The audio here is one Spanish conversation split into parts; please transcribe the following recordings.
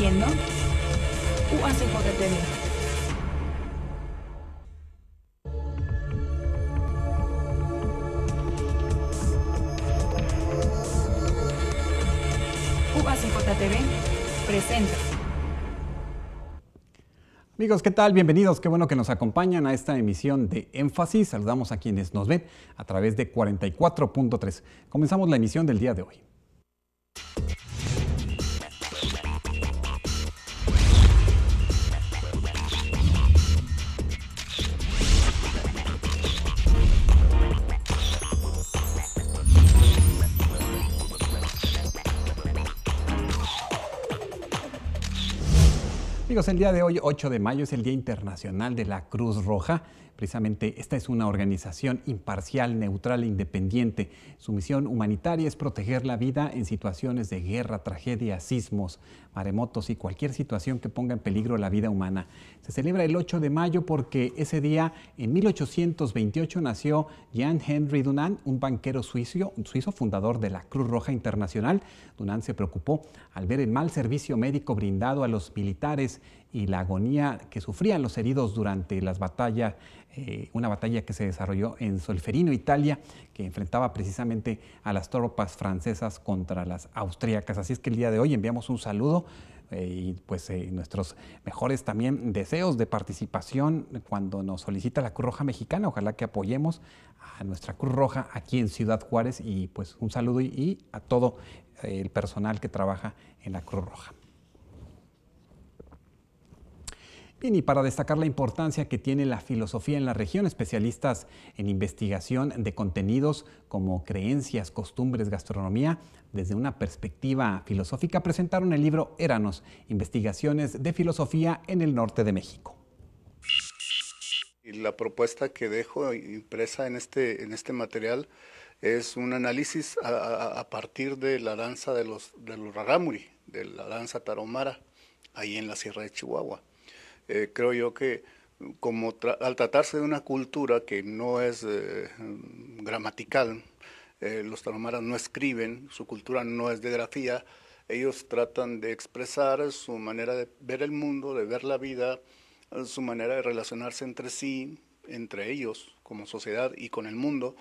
viendo UACJTV. TV. presenta. Amigos, ¿qué tal? Bienvenidos. Qué bueno que nos acompañan a esta emisión de Énfasis. Saludamos a quienes nos ven a través de 44.3. Comenzamos la emisión del día de hoy. Amigos, el día de hoy, 8 de mayo, es el Día Internacional de la Cruz Roja. Precisamente esta es una organización imparcial, neutral e independiente. Su misión humanitaria es proteger la vida en situaciones de guerra, tragedia, sismos, maremotos y cualquier situación que ponga en peligro la vida humana. Se celebra el 8 de mayo porque ese día, en 1828, nació Jean Henry Dunant, un banquero suizo, suizo fundador de la Cruz Roja Internacional. Dunant se preocupó al ver el mal servicio médico brindado a los militares y la agonía que sufrían los heridos durante las batallas, eh, una batalla que se desarrolló en Solferino, Italia, que enfrentaba precisamente a las tropas francesas contra las austríacas. Así es que el día de hoy enviamos un saludo eh, y pues eh, nuestros mejores también deseos de participación cuando nos solicita la Cruz Roja Mexicana. Ojalá que apoyemos a nuestra Cruz Roja aquí en Ciudad Juárez y pues un saludo y a todo el personal que trabaja en la Cruz Roja. Bien, y para destacar la importancia que tiene la filosofía en la región, especialistas en investigación de contenidos como creencias, costumbres, gastronomía, desde una perspectiva filosófica presentaron el libro Éranos, Investigaciones de Filosofía en el Norte de México. Y la propuesta que dejo impresa en este, en este material es un análisis a, partir de la danza de los, de los de la danza taromara, ahí en la Sierra de Chihuahua eh, creo yo que como al tratarse de una cultura que no es eh, gramatical, eh, los tarahumaras no escriben, su cultura no es de grafía, ellos tratan de expresar su manera de ver el mundo, de ver la vida, su manera de relacionarse entre sí, entre ellos como sociedad y con el mundo,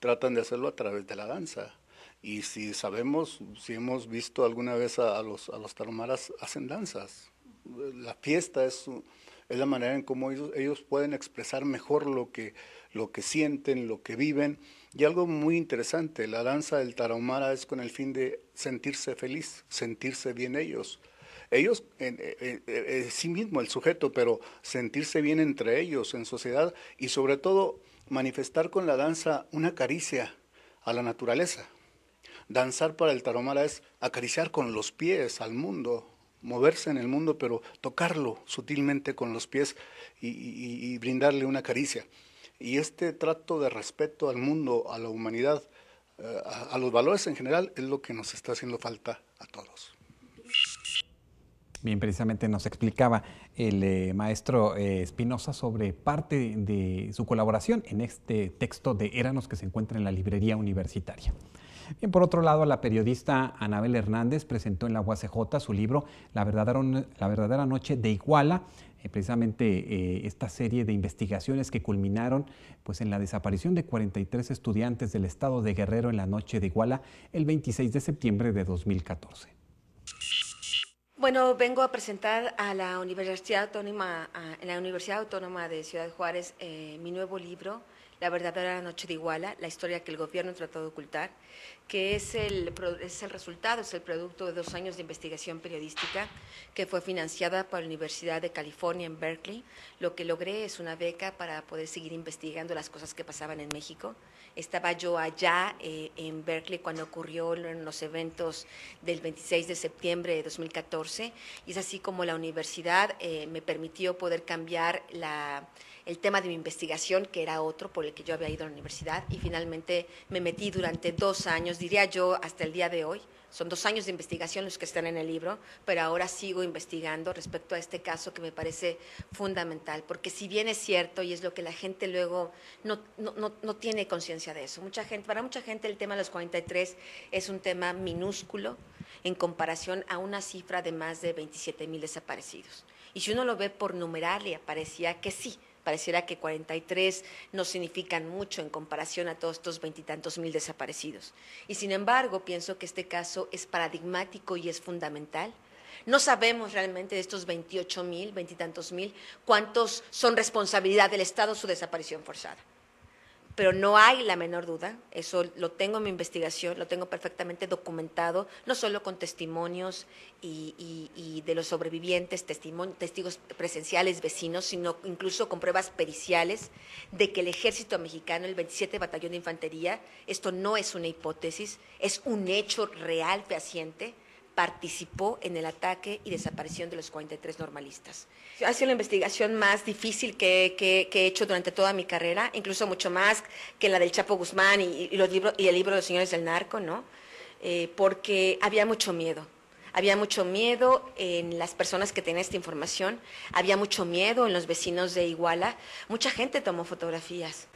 tratan de hacerlo a través de la danza. Y si sabemos, si hemos visto alguna vez a, los, a los tarahumaras, hacen danzas, la fiesta es, la manera en cómo ellos, pueden expresar mejor lo que, sienten, lo que viven. Y algo muy interesante, la danza del tarahumara es con el fin de sentirse feliz, sentirse bien ellos. Ellos, en, sí mismo el sujeto, pero sentirse bien entre ellos, en sociedad, y sobre todo manifestar con la danza una caricia a la naturaleza. Danzar para el tarahumara es acariciar con los pies al mundo, moverse en el mundo, pero tocarlo sutilmente con los pies y, brindarle una caricia. Y este trato de respeto al mundo, a la humanidad, eh, a, los valores en general, es lo que nos está haciendo falta a todos. Bien, precisamente nos explicaba el eh, maestro eh, Espinosa sobre parte de su colaboración en este texto de Éranos que se encuentra en la librería universitaria. Bien, por otro lado, la periodista Anabel Hernández presentó en la UACJ su libro La verdadera, noche de Iguala, eh, precisamente eh, esta serie de investigaciones que culminaron pues, en la desaparición de 43 estudiantes del estado de Guerrero en la noche de Iguala el 26 de septiembre de 2014. Bueno, vengo a presentar a la Universidad Autónoma, en la Universidad Autónoma de Ciudad Juárez eh, mi nuevo libro, la verdadera noche de Iguala, la historia que el gobierno trató de ocultar, que es el, es el resultado, es el producto de dos años de investigación periodística que fue financiada por la Universidad de California en Berkeley. Lo que logré es una beca para poder seguir investigando las cosas que pasaban en México. Estaba yo allá eh, en Berkeley cuando ocurrió en los eventos del 26 de septiembre de 2014 y es así como la universidad eh, me permitió poder cambiar la el tema de mi investigación, que era otro por el que yo había ido a la universidad, y finalmente me metí durante dos años, diría yo, hasta el día de hoy. Son dos años de investigación los que están en el libro, pero ahora sigo investigando respecto a este caso que me parece fundamental, porque si bien es cierto y es lo que la gente luego no, no, tiene conciencia de eso, mucha gente, para mucha gente el tema de los 43 es un tema minúsculo en comparación a una cifra de más de 27 mil desaparecidos. Y si uno lo ve por numerar, le aparecía que sí, Pareciera que 43 no significan mucho en comparación a todos estos veintitantos mil desaparecidos. Y sin embargo, pienso que este caso es paradigmático y es fundamental. No sabemos realmente de estos 28 mil, veintitantos mil, cuántos son responsabilidad del Estado su desaparición forzada pero no hay la menor duda, eso lo tengo en mi investigación, lo tengo perfectamente documentado, no solo con testimonios y, de los sobrevivientes, testigos presenciales, vecinos, sino incluso con pruebas periciales de que el ejército mexicano, el 27 Batallón de Infantería, esto no es una hipótesis, es un hecho real, fehaciente, participó en el ataque y desaparición de los 43 normalistas. Ha sido la investigación más difícil que, he hecho durante toda mi carrera, incluso mucho más que la del Chapo Guzmán y, los libros y el libro de los señores del narco, ¿no? Eh, porque había mucho miedo. Había mucho miedo en las personas que tenían esta información, había mucho miedo en los vecinos de Iguala. Mucha gente tomó fotografías,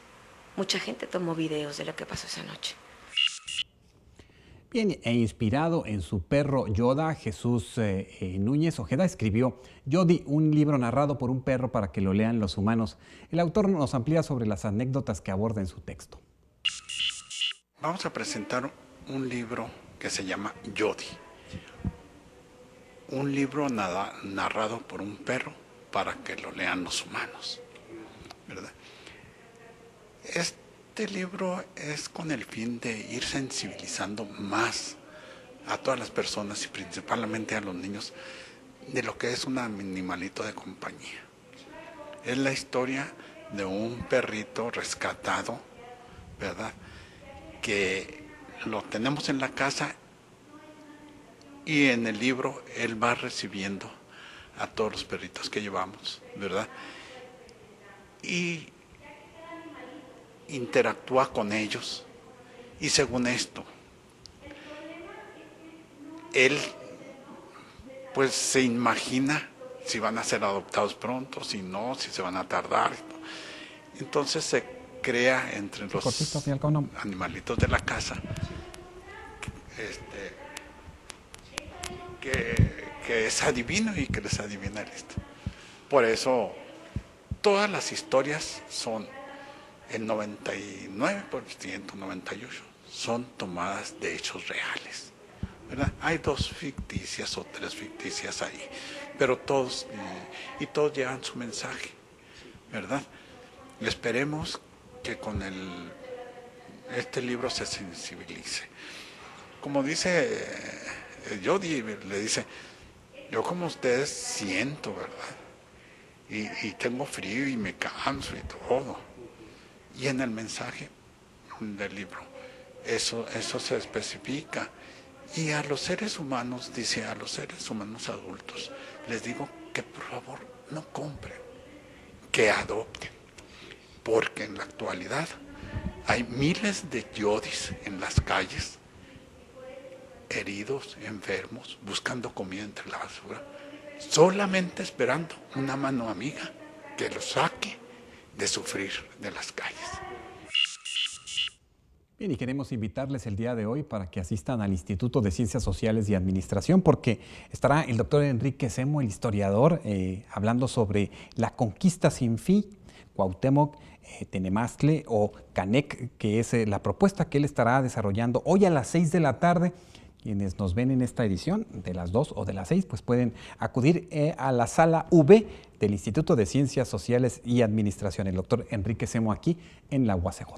mucha gente tomó videos de lo que pasó esa noche. Bien, e inspirado en su perro Yoda, Jesús eh, eh, Núñez Ojeda escribió Yodi, un libro narrado por un perro para que lo lean los humanos. El autor nos amplía sobre las anécdotas que aborda en su texto. Vamos a presentar un libro que se llama Yodi. Un libro narrado por un perro para que lo lean los humanos. Este libro es con el fin de ir sensibilizando más a todas las personas y principalmente a los niños de lo que es un animalito de compañía. Es la historia de un perrito rescatado, ¿verdad? Que lo tenemos en la casa y en el libro él va recibiendo a todos los perritos que llevamos, ¿verdad? Y interactúa con ellos. Y según esto, él pues se imagina si van a ser adoptados pronto, si no, si se van a tardar. Entonces se crea entre los animalitos de la casa este, que, es adivino y que les adivina esto Por eso todas las historias son el 99%, 98% son tomadas de hechos reales. ¿verdad? Hay dos ficticias o tres ficticias ahí, pero todos, mm, y todos llevan su mensaje, ¿verdad? Esperemos que con el, este libro se sensibilice. Como dice, eh, le dice, yo como ustedes siento, ¿verdad? Y, y tengo frío y me canso y todo y en el mensaje del libro. Eso, eso se especifica. Y a los seres humanos, dice, a los seres humanos adultos, les digo que por favor no compren, que adopten. Porque en la actualidad hay miles de yodis en las calles, heridos, enfermos, buscando comida entre la basura, solamente esperando una mano amiga que los saque de sufrir de las calles. Bien, y queremos invitarles el día de hoy para que asistan al Instituto de Ciencias Sociales y Administración, porque estará el doctor Enrique Semo, el historiador, eh, hablando sobre la conquista sin fin, Cuauhtémoc, eh, o Canec, que es eh, la propuesta que él estará desarrollando hoy a las 6 de la tarde quienes nos ven en esta edición de las 2 o de las 6, pues pueden acudir eh, a la sala V del Instituto de Ciencias Sociales y Administración, el doctor Enrique Semo aquí en la UACJ.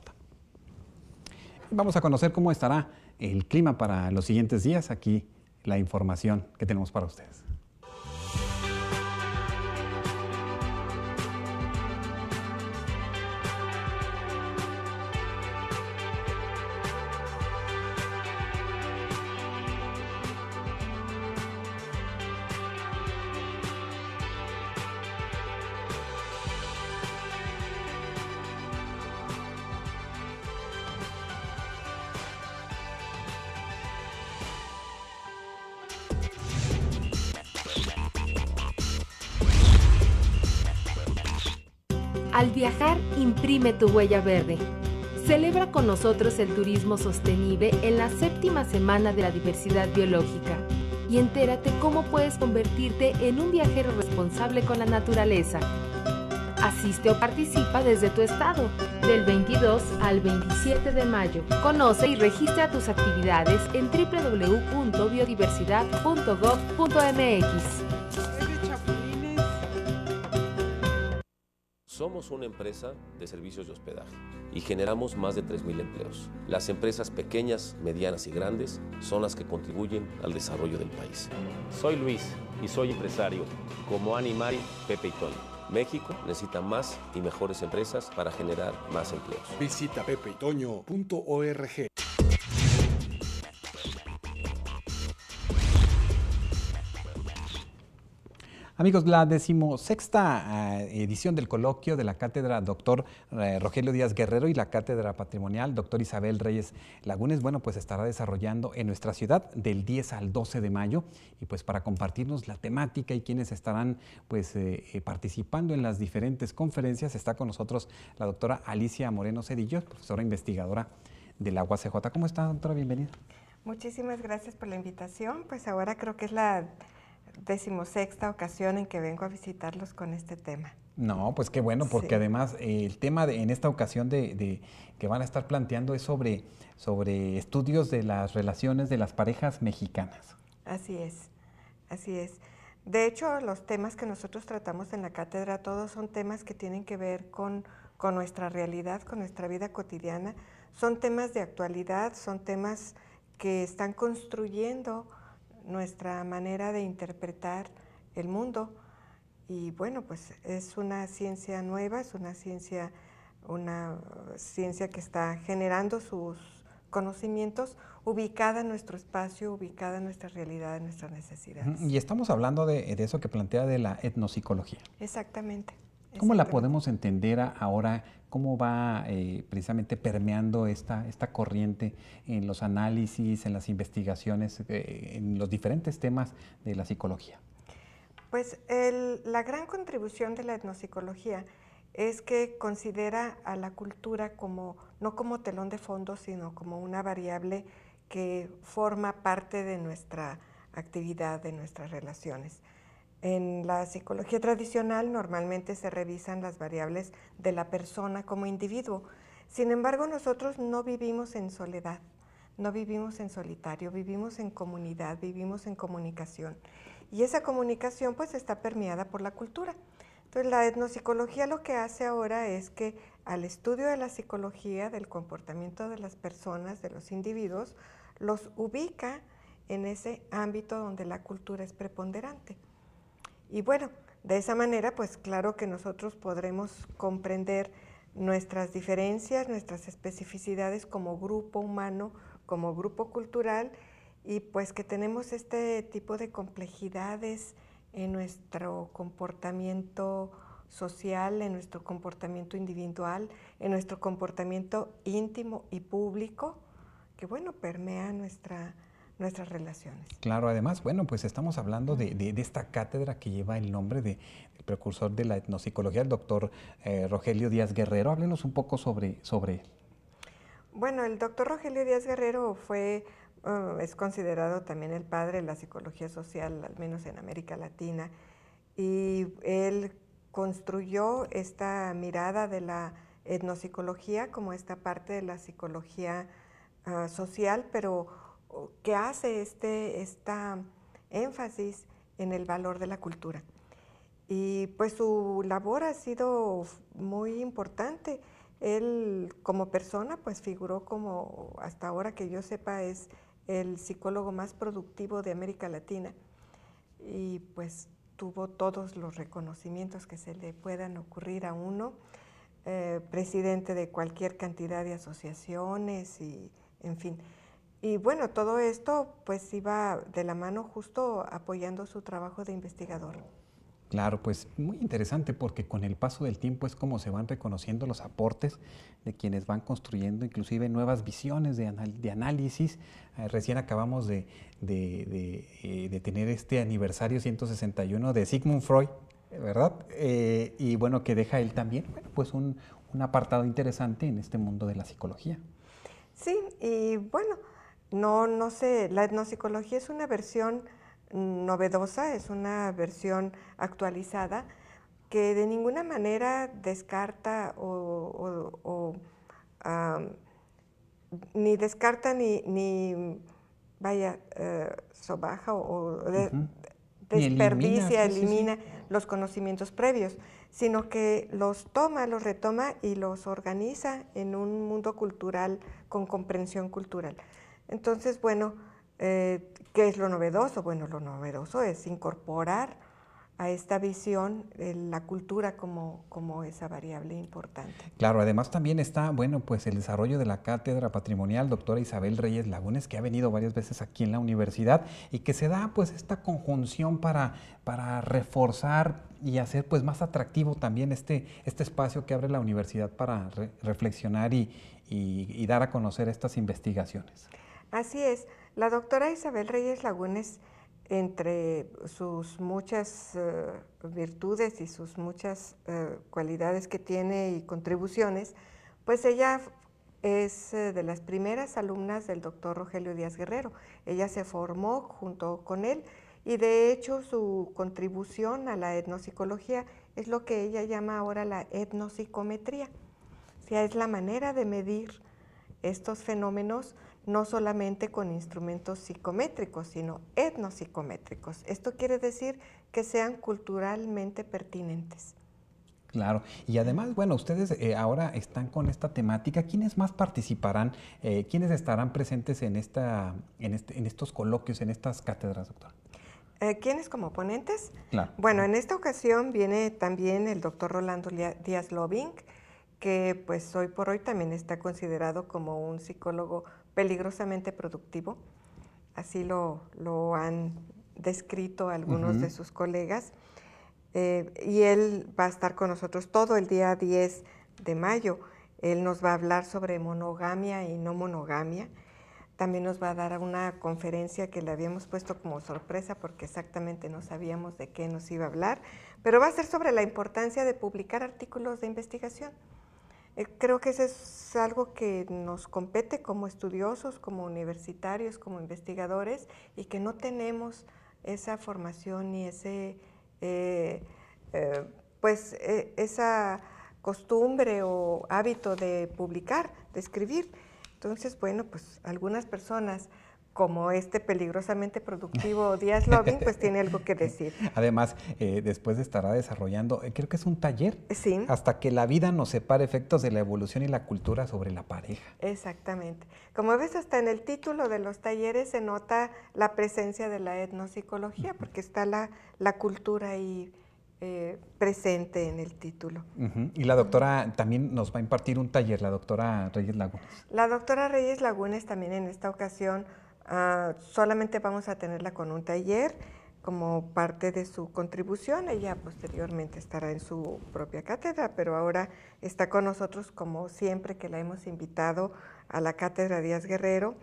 Vamos a conocer cómo estará el clima para los siguientes días, aquí la información que tenemos para ustedes. Al viajar, imprime tu huella verde. Celebra con nosotros el turismo sostenible en la séptima semana de la diversidad biológica y entérate cómo puedes convertirte en un viajero responsable con la naturaleza. Asiste o participa desde tu estado, del 22 al 27 de mayo. Conoce y registra tus actividades en www.biodiversidad.gov.mx. Somos una empresa de servicios de hospedaje y generamos más de 3.000 empleos. Las empresas pequeñas, medianas y grandes son las que contribuyen al desarrollo del país. Soy Luis y soy empresario, como Animari, Pepe y México necesita más y mejores empresas para generar más empleos. Visita pepeitoño.org. Amigos, la decimosexta ah, edición del coloquio de la cátedra doctor eh, Rogelio Díaz Guerrero y la cátedra patrimonial doctor Isabel Reyes Lagunes, bueno, pues estará desarrollando en nuestra ciudad del 10 al 12 de mayo y pues para compartirnos la temática y quienes estarán pues eh, eh, participando en las diferentes conferencias está con nosotros la doctora Alicia Moreno Cedillo, profesora investigadora del agua CJ. ¿Cómo está, doctora? Bienvenida. Muchísimas gracias por la invitación. Pues ahora creo que es la decimosexta ocasión en que vengo a visitarlos con este tema. No, pues qué bueno, porque además el tema en esta ocasión de, que van a estar planteando es sobre, sobre estudios de las relaciones de las parejas mexicanas. Así es, así es. De hecho, los temas que nosotros tratamos en la cátedra, todos son temas que tienen que ver con, con nuestra realidad, con nuestra vida cotidiana. Son temas de actualidad, son temas que están construyendo nuestra manera de interpretar el mundo. Y bueno, pues es una ciencia nueva, es una ciencia, una ciencia que está generando sus conocimientos ubicada en nuestro espacio, ubicada en nuestra realidad, en nuestras necesidades. Y estamos hablando de, de eso que plantea de la etnopsicología. Exactamente. ¿Cómo la podemos entender ahora? ¿Cómo va eh, precisamente permeando esta, corriente en los análisis, en las investigaciones, eh, en los diferentes temas de la psicología? Pues la gran contribución de la etnopsicología es que considera a la cultura como, no como telón de fondo, sino como una variable que forma parte de nuestra actividad, de nuestras relaciones. En la psicología tradicional normalmente se revisan las variables de la persona como individuo. Sin embargo, nosotros no vivimos en soledad, no vivimos en solitario, vivimos en comunidad, vivimos en comunicación. Y esa comunicación pues está permeada por la cultura. Entonces la etnopsicología lo que hace ahora es que al estudio de la psicología, del comportamiento de las personas, de los individuos, los ubica en ese ámbito donde la cultura es preponderante. Y bueno, de esa manera, pues claro que nosotros podremos comprender nuestras diferencias, nuestras especificidades como grupo humano, como grupo cultural, y pues que tenemos este tipo de complejidades en nuestro comportamiento social, en nuestro comportamiento individual, en nuestro comportamiento íntimo y público, que bueno, permea nuestra nuestras relaciones. Claro, además, bueno, pues estamos hablando de, esta cátedra que lleva el nombre de, del precursor de la etnopsicología, el doctor eh, Rogelio Díaz Guerrero. Háblenos un poco sobre, sobre Bueno, el doctor Rogelio Díaz Guerrero fue, eh, es considerado también el padre de la psicología social, al menos en América Latina, y él construyó esta mirada de la etnopsicología como esta parte de la psicología ah, social, pero que hace este, esta énfasis en el valor de la cultura. Y pues su labor ha sido muy importante. Él como persona pues figuró como, hasta ahora que yo sepa, es el psicólogo más productivo de América Latina y pues tuvo todos los reconocimientos que se le puedan ocurrir a uno, eh, presidente de cualquier cantidad de asociaciones y en fin. Y bueno, todo esto pues iba de la mano justo apoyando su trabajo de investigador. Claro, pues muy interesante porque con el paso del tiempo es como se van reconociendo los aportes de quienes van construyendo inclusive nuevas visiones de, análisis. Eh, recién acabamos eh, de, tener este aniversario 161 de Sigmund Freud, ¿verdad? Eh, y bueno, que deja él también pues un, un apartado interesante en este mundo de la psicología. Sí, y bueno no, no sé, la etnopsicología es una versión novedosa, es una versión actualizada que de ninguna manera descarta o, ni descarta ni, vaya, eh, sobaja o, desperdicia, elimina, los conocimientos previos, sino que los toma, los retoma y los organiza en un mundo cultural con comprensión cultural. Entonces, bueno, eh, ¿qué es lo novedoso? Bueno, lo novedoso es incorporar a esta visión eh, la cultura como, esa variable importante. Claro, además también está, bueno, pues el desarrollo de la cátedra patrimonial doctora Isabel Reyes Lagunes, que ha venido varias veces aquí en la universidad y que se da pues esta conjunción para, para reforzar y hacer pues más atractivo también este, este espacio que abre la universidad para reflexionar y, y dar a conocer estas investigaciones. Así es. La doctora Isabel Reyes Lagunes, entre sus muchas eh, virtudes y sus muchas eh, cualidades que tiene y contribuciones, pues ella es eh, de las primeras alumnas del doctor Rogelio Díaz Guerrero. Ella se formó junto con él y de hecho su contribución a la etnopsicología es lo que ella llama ahora la etnopsicometría. O sea, es la manera de medir estos fenómenos no solamente con instrumentos psicométricos, sino etnopsicométricos. Esto quiere decir que sean culturalmente pertinentes. Claro, y además, bueno, ustedes eh, ahora están con esta temática. ¿Quiénes más participarán? Eh, ¿Quiénes estarán presentes en, esta, este, en, estos coloquios, en estas cátedras, doctor? Eh, ¿Quiénes como ponentes? Claro. Bueno, en esta ocasión viene también el doctor Rolando Díaz Lobing, que pues hoy por hoy también está considerado como un psicólogo peligrosamente productivo, así lo, han descrito algunos de sus colegas, eh, y él va a estar con nosotros todo el día 10 de mayo. Él nos va a hablar sobre monogamia y no monogamia. También nos va a dar una conferencia que le habíamos puesto como sorpresa porque exactamente no sabíamos de qué nos iba a hablar, pero va a ser sobre la importancia de publicar artículos de investigación. Eh, creo que eso es algo que nos compete como estudiosos, como universitarios, como investigadores y que no tenemos esa formación ni ese, eh, eh, pues, esa costumbre o hábito de publicar, de escribir. Entonces, bueno, pues algunas personas como este peligrosamente productivo Díaz lobin pues tiene algo que decir. Además, eh, después estará desarrollando, eh, creo que es un taller, ¿Sí? hasta que la vida nos separe efectos de la evolución y la cultura sobre la pareja. Exactamente. Como ves, hasta en el título de los talleres se nota la presencia de la etnopsicología, porque está la, la cultura ahí. Eh, presente en el título. Y la doctora también nos va a impartir un taller, la doctora Reyes Lagunes. La doctora Reyes Lagunes también en esta ocasión Ah, solamente vamos a tenerla con un taller como parte de su contribución. Ella posteriormente estará en su propia cátedra, pero ahora está con nosotros como siempre que la hemos invitado a la cátedra Díaz Guerrero.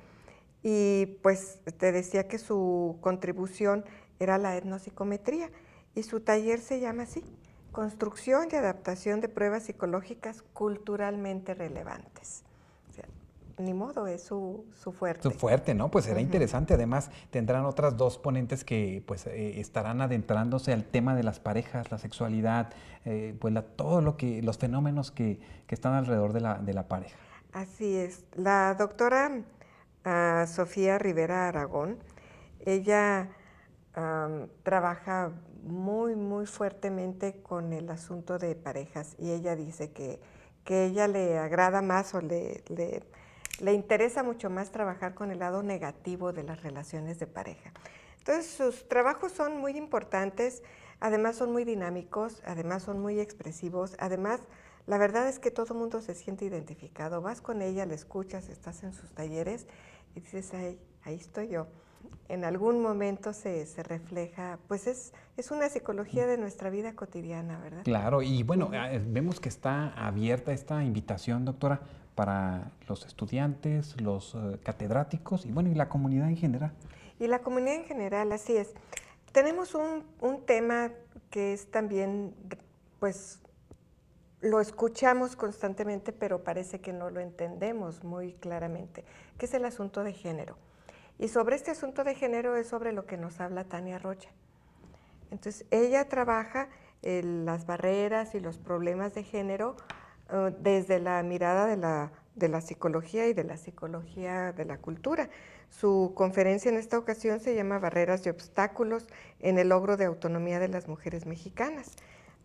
Y pues te decía que su contribución era la etnopsicometría y su taller se llama así, Construcción y Adaptación de Pruebas Psicológicas Culturalmente Relevantes ni modo, es su, fuerte. Su fuerte, ¿no? Pues será interesante. Además, tendrán otras dos ponentes que pues eh, estarán adentrándose al tema de las parejas, la sexualidad, eh, pues la, todo lo que, los fenómenos que, están alrededor de la, pareja. Así es. La doctora ah, Sofía Rivera Aragón, ella trabaja muy, muy fuertemente con el asunto de parejas y ella dice que, que ella le agrada más o le le interesa mucho más trabajar con el lado negativo de las relaciones de pareja. Entonces sus trabajos son muy importantes, además son muy dinámicos, además son muy expresivos, además la verdad es que todo el mundo se siente identificado, vas con ella, la escuchas, estás en sus talleres y dices, ahí, estoy yo. En algún momento se, refleja, pues es, es una psicología de nuestra vida cotidiana, ¿verdad? Claro, y bueno, eh, vemos que está abierta esta invitación, doctora, para los estudiantes, los eh, catedráticos y bueno, y la comunidad en general. Y la comunidad en general, así es. Tenemos un, un tema que es también, pues, lo escuchamos constantemente, pero parece que no lo entendemos muy claramente, que es el asunto de género. Y sobre este asunto de género es sobre lo que nos habla Tania Rocha. Entonces, ella trabaja eh, las barreras y los problemas de género eh, desde la mirada de la, de la psicología y de la psicología de la cultura. Su conferencia en esta ocasión se llama Barreras y obstáculos en el logro de autonomía de las mujeres mexicanas.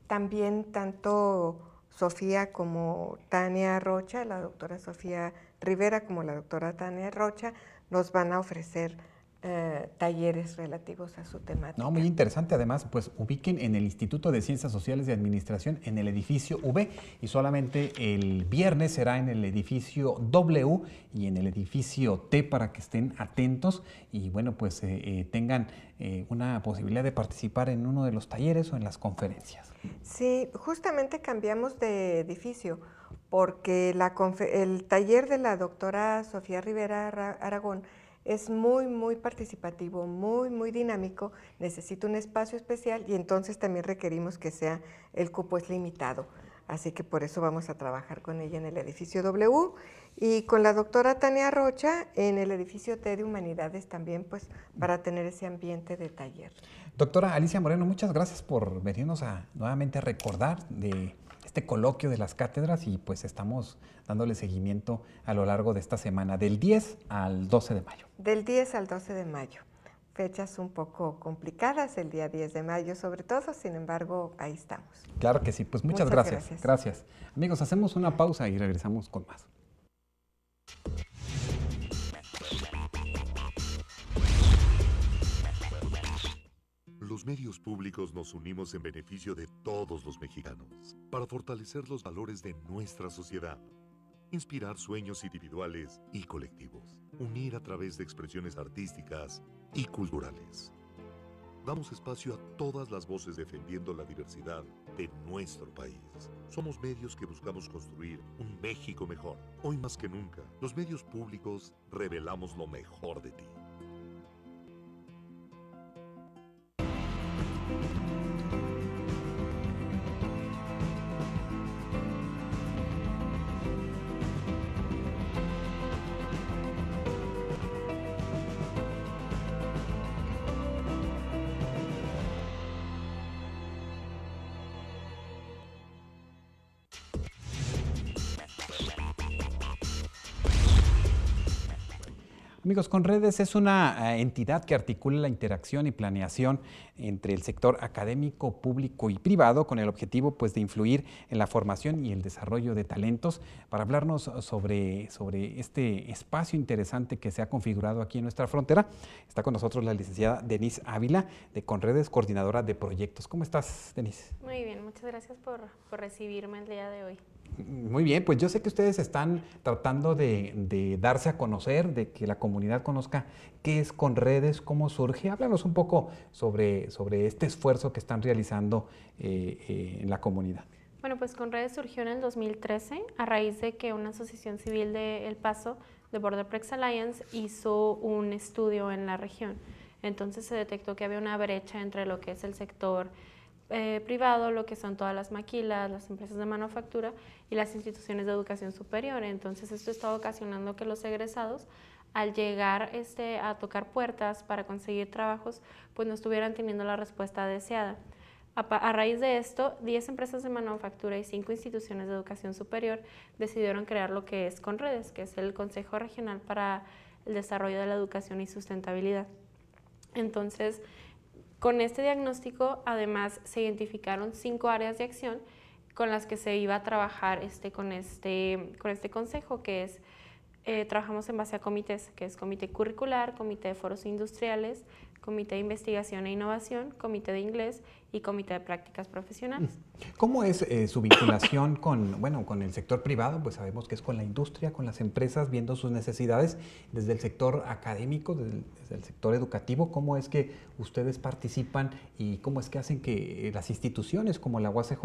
También tanto Sofía como Tania Rocha, la doctora Sofía Rivera como la doctora Tania Rocha, nos van a ofrecer eh, talleres relativos a su temática. No, muy interesante. Además, pues ubiquen en el Instituto de Ciencias Sociales y Administración en el edificio V y solamente el viernes será en el edificio W y en el edificio T para que estén atentos y bueno, pues eh, eh, tengan una posibilidad de participar en uno de los talleres o en las conferencias. Sí, justamente cambiamos de edificio porque la el taller de la doctora Sofía Rivera Aragón es muy, muy participativo, muy, muy dinámico, necesita un espacio especial y entonces también requerimos que sea, el cupo es limitado. Así que por eso vamos a trabajar con ella en el edificio W y con la doctora Tania Rocha en el edificio T de Humanidades también, pues para tener ese ambiente de taller. Doctora Alicia Moreno, muchas gracias por venirnos a nuevamente recordar de este coloquio de las cátedras y pues estamos dándole seguimiento a lo largo de esta semana, del 10 al 12 de mayo. Del 10 al 12 de mayo. Fechas un poco complicadas el día 10 de mayo, sobre todo, sin embargo, ahí estamos. Claro que sí, pues muchas, gracias. Gracias. Amigos, hacemos una pausa y regresamos con más. medios públicos nos unimos en beneficio de todos los mexicanos, para fortalecer los valores de nuestra sociedad, inspirar sueños individuales y colectivos, unir a través de expresiones artísticas y culturales. Damos espacio a todas las voces defendiendo la diversidad de nuestro país. Somos medios que buscamos construir un México mejor. Hoy más que nunca, los medios públicos revelamos lo mejor de ti. Amigos, Conredes es una eh, entidad que articula la interacción y planeación entre el sector académico, público y privado con el objetivo pues, de influir en la formación y el desarrollo de talentos. Para hablarnos sobre, sobre este espacio interesante que se ha configurado aquí en nuestra frontera, está con nosotros la licenciada Denise Ávila de Conredes, coordinadora de proyectos. ¿Cómo estás, Denise? Muy bien, muchas gracias por, por recibirme el día de hoy. Muy bien, pues yo sé que ustedes están tratando de, darse a conocer, de que la comunidad conozca qué es Conredes, cómo surge. Háblanos un poco sobre, sobre este esfuerzo que están realizando eh, eh, en la comunidad. Bueno, pues Conredes surgió en el 2013 a raíz de que una asociación civil de El Paso, de Border Prex Alliance, hizo un estudio en la región. Entonces se detectó que había una brecha entre lo que es el sector eh, privado lo que son todas las maquilas, las empresas de manufactura y las instituciones de educación superior. Entonces esto está ocasionando que los egresados al llegar este, a tocar puertas para conseguir trabajos, pues no estuvieran teniendo la respuesta deseada. A, a raíz de esto, 10 empresas de manufactura y 5 instituciones de educación superior decidieron crear lo que es CONREDES, que es el Consejo Regional para el Desarrollo de la Educación y Sustentabilidad. Entonces, con este diagnóstico, además, se identificaron cinco áreas de acción con las que se iba a trabajar este, con, este, con este consejo, que es, eh, trabajamos en base a comités, que es comité curricular, comité de foros industriales, Comité de Investigación e Innovación, Comité de Inglés y Comité de Prácticas Profesionales. Mm. ¿Cómo es eh, su vinculación con, bueno, con el sector privado? Pues sabemos que es con la industria, con las empresas, viendo sus necesidades desde el sector académico, desde el, sector educativo. ¿Cómo es que ustedes participan y cómo es que hacen que las instituciones como la UACJ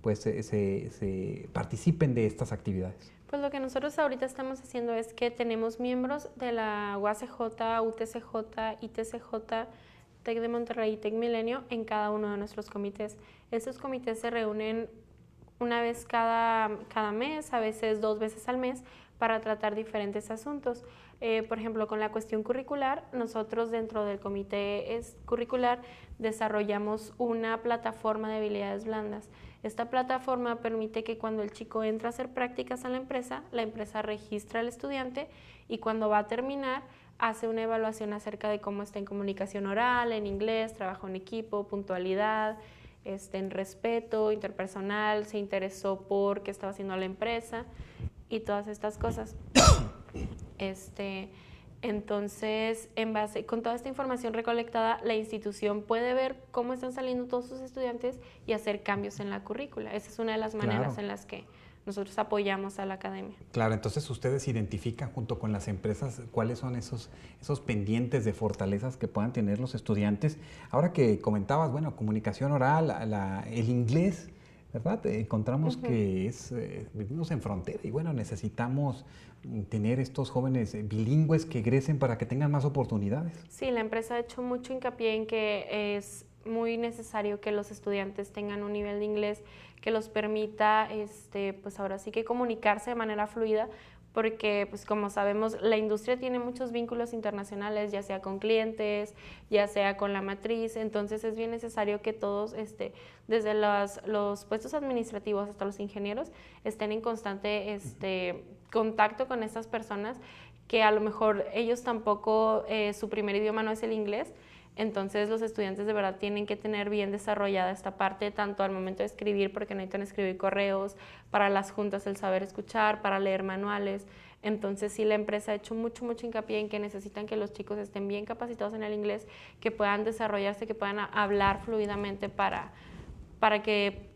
pues se, participen de estas actividades. Pues lo que nosotros ahorita estamos haciendo es que tenemos miembros de la UACJ, UTCJ, ITCJ, TEC de Monterrey y TEC Milenio en cada uno de nuestros comités. Estos comités se reúnen una vez cada, mes, a veces dos veces al mes, para tratar diferentes asuntos. Eh, por ejemplo, con la cuestión curricular, nosotros dentro del comité curricular desarrollamos una plataforma de habilidades blandas esta plataforma permite que cuando el chico entra a hacer prácticas a la empresa, la empresa registra al estudiante y cuando va a terminar hace una evaluación acerca de cómo está en comunicación oral, en inglés, trabajo en equipo, puntualidad, este, en respeto interpersonal, se interesó por qué estaba haciendo la empresa y todas estas cosas. Este, entonces, en base con toda esta información recolectada, la institución puede ver cómo están saliendo todos sus estudiantes y hacer cambios en la currícula. Esa es una de las maneras en las que nosotros apoyamos a la academia. Claro, entonces ustedes identifican junto con las empresas cuáles son esos, esos pendientes de fortalezas que puedan tener los estudiantes. Ahora que comentabas, bueno, comunicación oral, el inglés, ¿verdad? Encontramos que es, eh, vivimos en frontera y bueno, necesitamos mm, tener estos jóvenes eh, bilingües que egresen para que tengan más oportunidades. Sí, la empresa ha hecho mucho hincapié en que es muy necesario que los estudiantes tengan un nivel de inglés que los permita, este, pues ahora sí que comunicarse de manera fluida, porque pues como sabemos la industria tiene muchos vínculos internacionales, ya sea con clientes, ya sea con la matriz, entonces es bien necesario que todos, este, desde los, los puestos administrativos hasta los ingenieros, estén en constante este, contacto con estas personas que a lo mejor ellos tampoco, eh, su primer idioma no es el inglés, entonces los estudiantes de verdad tienen que tener bien desarrollada esta parte, tanto al momento de escribir, porque necesitan escribir correos, para las juntas el saber escuchar, para leer manuales. Entonces sí, la empresa ha hecho mucho, mucho hincapié en que necesitan que los chicos estén bien capacitados en el inglés, que puedan desarrollarse, que puedan hablar fluidamente para, para que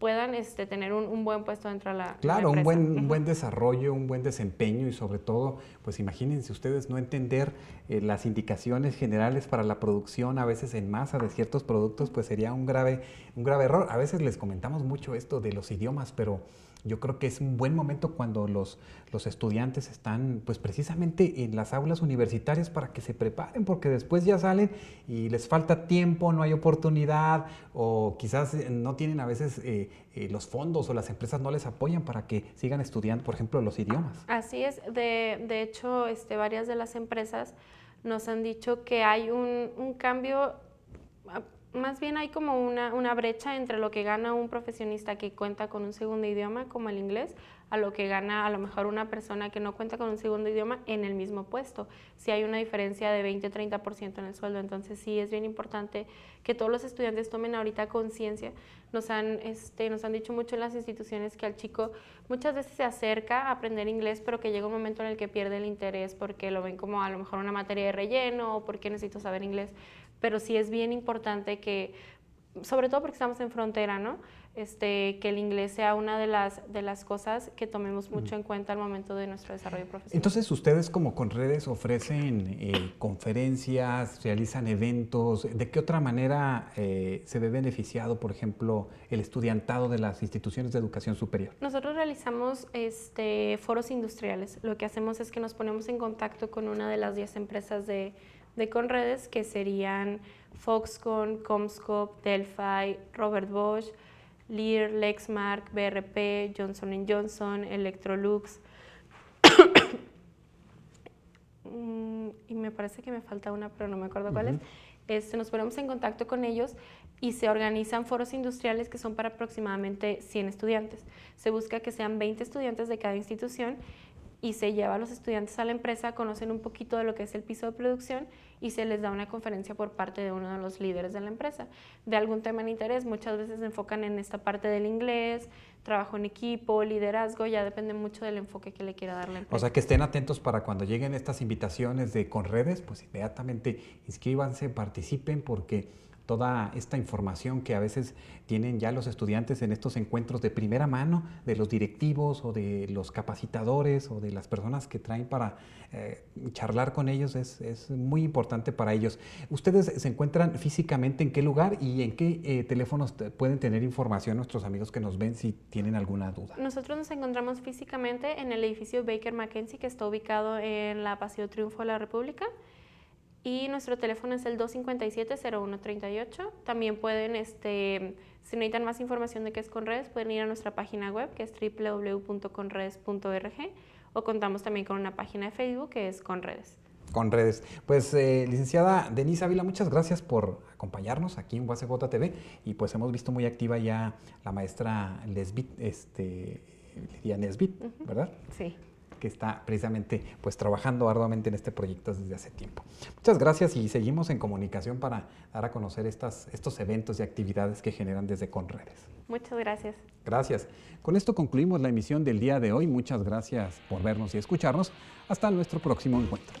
puedan este, tener un, buen puesto dentro de la Claro, un buen, un buen desarrollo, un buen desempeño y sobre todo, pues imagínense ustedes no entender eh, las indicaciones generales para la producción a veces en masa de ciertos productos, pues sería un grave, un grave error. A veces les comentamos mucho esto de los idiomas, pero yo creo que es un buen momento cuando los, los estudiantes están pues precisamente en las aulas universitarias para que se preparen, porque después ya salen y les falta tiempo, no hay oportunidad, o quizás eh, no tienen a veces eh, eh, los fondos o las empresas no les apoyan para que sigan estudiando, por ejemplo, los idiomas. Así es, de, de hecho, este, varias de las empresas nos han dicho que hay un, un cambio más bien hay como una, una, brecha entre lo que gana un profesionista que cuenta con un segundo idioma, como el inglés, a lo que gana a lo mejor una persona que no cuenta con un segundo idioma en el mismo puesto. Si hay una diferencia de 20 o 30% en el sueldo, entonces sí es bien importante que todos los estudiantes tomen ahorita conciencia. Nos, han, este, nos han dicho mucho en las instituciones que al chico muchas veces se acerca a aprender inglés, pero que llega un momento en el que pierde el interés porque lo ven como a lo mejor una materia de relleno o porque necesito saber inglés pero sí es bien importante que, sobre todo porque estamos en frontera, ¿no? Este, que el inglés sea una de las, de las cosas que tomemos mm. mucho en cuenta al momento de nuestro desarrollo profesional. Entonces, ustedes como con redes ofrecen eh, conferencias, realizan eventos, ¿de qué otra manera eh, se ve beneficiado, por ejemplo, el estudiantado de las instituciones de educación superior? Nosotros realizamos este, foros industriales. Lo que hacemos es que nos ponemos en contacto con una de las 10 empresas de de Conredes, que serían Foxconn, Comscope, Delphi, Robert Bosch, Lear, Lexmark, BRP, Johnson Johnson, Electrolux. Mm, y me parece que me falta una, pero no me acuerdo cuál es. Este, nos ponemos en contacto con ellos y se organizan foros industriales que son para aproximadamente 100 estudiantes. Se busca que sean 20 estudiantes de cada institución y se lleva a los estudiantes a la empresa, conocen un poquito de lo que es el piso de producción y se les da una conferencia por parte de uno de los líderes de la empresa de algún tema de interés. Muchas veces se enfocan en esta parte del inglés, trabajo en equipo, liderazgo, ya depende mucho del enfoque que le quiera darle la empresa. O sea, que estén atentos para cuando lleguen estas invitaciones de con redes, pues inmediatamente inscríbanse, participen porque toda esta información que a veces tienen ya los estudiantes en estos encuentros de primera mano de los directivos o de los capacitadores o de las personas que traen para eh, charlar con ellos es, muy importante para ellos. ¿Ustedes se encuentran físicamente en qué lugar y en qué eh, teléfonos pueden tener información nuestros amigos que nos ven si tienen alguna duda? Nosotros nos encontramos físicamente en el edificio Baker Mackenzie que está ubicado en la Paseo Triunfo de la República y nuestro teléfono es el 257-0138. También pueden, este, si necesitan más información de qué es Conredes, pueden ir a nuestra página web que es www.conredes.org o contamos también con una página de Facebook que es Conredes. Conredes. Pues, eh, licenciada Denise Ávila, muchas gracias por acompañarnos aquí en UACJ TV. Y pues hemos visto muy activa ya la maestra Lesbit, este, Lidia Nesbit, ¿verdad? Sí que está precisamente pues trabajando arduamente en este proyecto desde hace tiempo. Muchas gracias y seguimos en comunicación para dar a conocer estos eventos y actividades que generan desde Conredes. Muchas gracias. Gracias. Con esto concluimos la emisión del día de hoy. Muchas gracias por vernos y escucharnos. Hasta nuestro próximo encuentro.